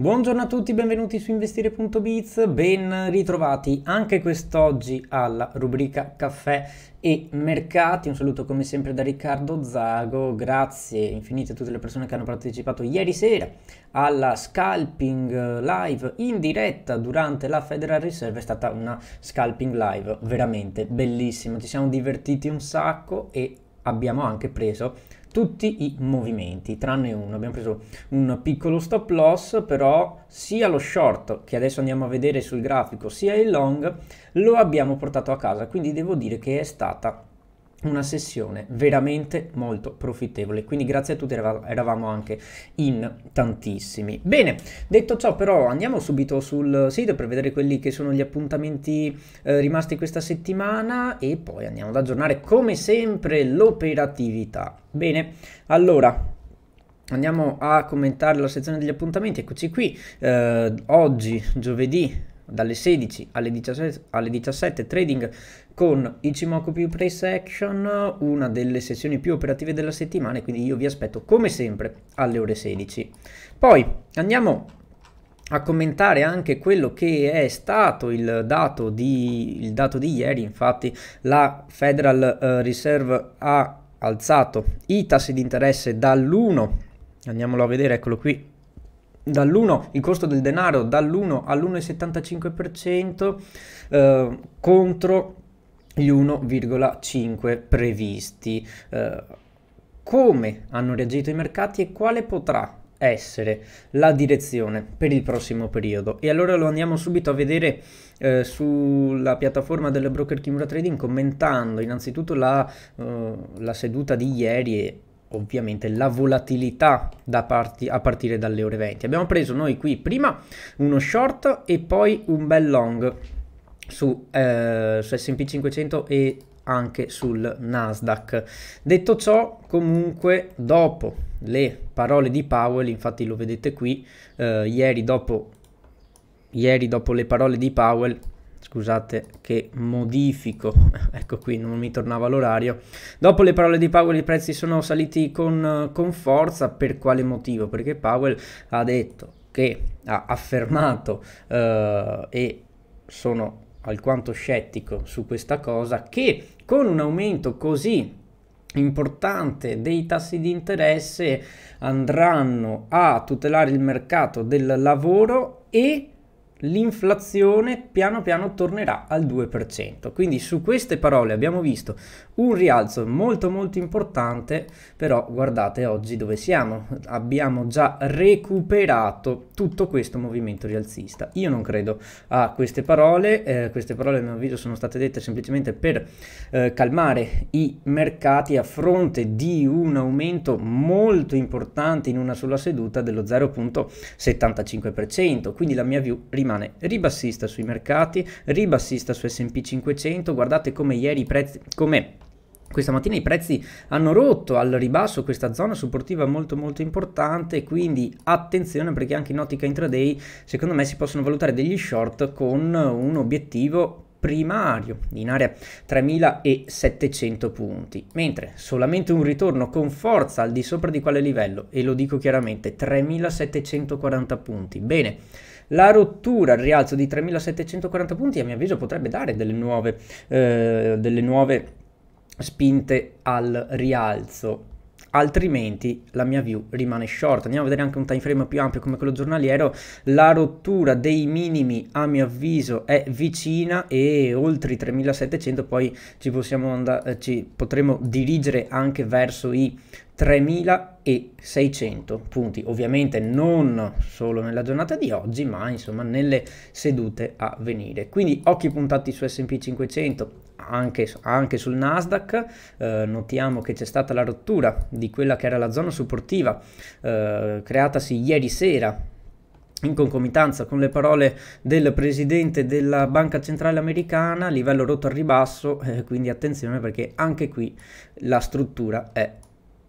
Buongiorno a tutti, benvenuti su investire.biz, ben ritrovati anche quest'oggi alla rubrica caffè e mercati. Un saluto come sempre da Riccardo Zago, grazie infinite a tutte le persone che hanno partecipato ieri sera alla scalping live in diretta durante la Federal Reserve, è stata una scalping live veramente bellissima, ci siamo divertiti un sacco e abbiamo anche preso tutti i movimenti tranne uno abbiamo preso un piccolo stop loss però sia lo short che adesso andiamo a vedere sul grafico sia il long lo abbiamo portato a casa quindi devo dire che è stata una sessione veramente molto profittevole quindi grazie a tutti eravamo anche in tantissimi bene detto ciò però andiamo subito sul sito per vedere quelli che sono gli appuntamenti eh, rimasti questa settimana e poi andiamo ad aggiornare come sempre l'operatività bene allora Andiamo a commentare la sezione degli appuntamenti, eccoci qui, eh, oggi giovedì dalle 16 alle 17, alle 17 trading con Ichimoku più pre-section, una delle sessioni più operative della settimana, quindi io vi aspetto come sempre alle ore 16. Poi andiamo a commentare anche quello che è stato il dato di, il dato di ieri, infatti la Federal eh, Reserve ha alzato i tassi di interesse dall'1, andiamolo a vedere, eccolo qui, dall'1 il costo del denaro dall'1 all'1,75% eh, contro gli 1,5 previsti. Eh, come hanno reagito i mercati e quale potrà essere la direzione per il prossimo periodo. E allora lo andiamo subito a vedere eh, sulla piattaforma del broker Kimura Trading commentando innanzitutto la, uh, la seduta di ieri e ovviamente la volatilità da parti, a partire dalle ore 20. Abbiamo preso noi qui prima uno short e poi un bel long su, eh, su SP 500 e anche sul Nasdaq. Detto ciò, comunque, dopo le parole di Powell, infatti lo vedete qui, eh, ieri, dopo, ieri dopo le parole di Powell scusate che modifico, ecco qui non mi tornava l'orario, dopo le parole di Powell i prezzi sono saliti con, con forza, per quale motivo? Perché Powell ha detto che ha affermato eh, e sono alquanto scettico su questa cosa che con un aumento così importante dei tassi di interesse andranno a tutelare il mercato del lavoro e l'inflazione piano piano tornerà al 2%. Quindi su queste parole abbiamo visto un rialzo molto molto importante, però guardate oggi dove siamo, abbiamo già recuperato tutto questo movimento rialzista. Io non credo a queste parole, eh, queste parole a mio avviso sono state dette semplicemente per eh, calmare i mercati a fronte di un aumento molto importante in una sola seduta dello 0.75%, quindi la mia view rimane rimane ribassista sui mercati, ribassista su S&P 500, guardate come ieri i prezzi, come questa mattina i prezzi hanno rotto al ribasso questa zona supportiva molto molto importante, quindi attenzione perché anche in ottica intraday secondo me si possono valutare degli short con un obiettivo primario in area 3700 punti, mentre solamente un ritorno con forza al di sopra di quale livello? E lo dico chiaramente, 3740 punti. Bene. La rottura al rialzo di 3.740 punti a mio avviso potrebbe dare delle nuove, eh, delle nuove spinte al rialzo altrimenti la mia view rimane short. Andiamo a vedere anche un time frame più ampio come quello giornaliero. La rottura dei minimi a mio avviso è vicina e oltre i 3700 poi ci, possiamo andare, eh, ci potremo dirigere anche verso i 3600 punti, ovviamente non solo nella giornata di oggi, ma insomma nelle sedute a venire. Quindi occhi puntati su SP 500, anche, anche, sul Nasdaq, eh, notiamo che c'è stata la rottura di quella che era la zona supportiva eh, creatasi ieri sera in concomitanza con le parole del presidente della Banca Centrale Americana, livello rotto al ribasso, eh, quindi attenzione perché anche qui la struttura è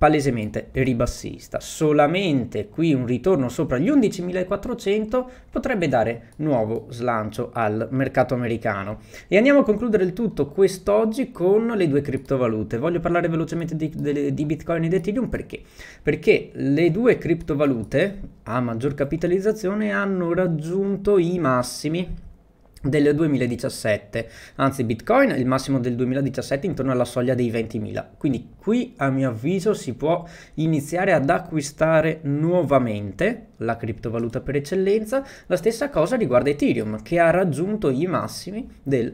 palesemente ribassista. Solamente qui un ritorno sopra gli 11.400 potrebbe dare nuovo slancio al mercato americano. E andiamo a concludere il tutto quest'oggi con le due criptovalute. Voglio parlare velocemente di, di, di Bitcoin ed Ethereum perché? Perché le due criptovalute a maggior capitalizzazione hanno raggiunto i massimi del 2017, anzi Bitcoin il massimo del 2017 intorno alla soglia dei 20.000. Quindi qui a mio avviso si può iniziare ad acquistare nuovamente la criptovaluta per eccellenza. La stessa cosa riguarda Ethereum che ha raggiunto i massimi del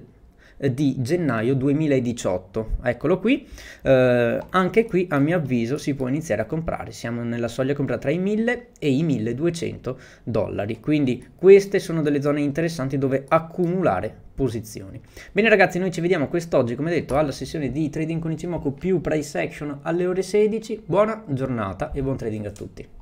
di gennaio 2018. Eccolo qui, eh, anche qui a mio avviso si può iniziare a comprare, siamo nella soglia compra tra i 1000 e i 1200 dollari, quindi queste sono delle zone interessanti dove accumulare posizioni. Bene ragazzi, noi ci vediamo quest'oggi, come detto, alla sessione di Trading con Ichimoku più Price Action alle ore 16. Buona giornata e buon trading a tutti.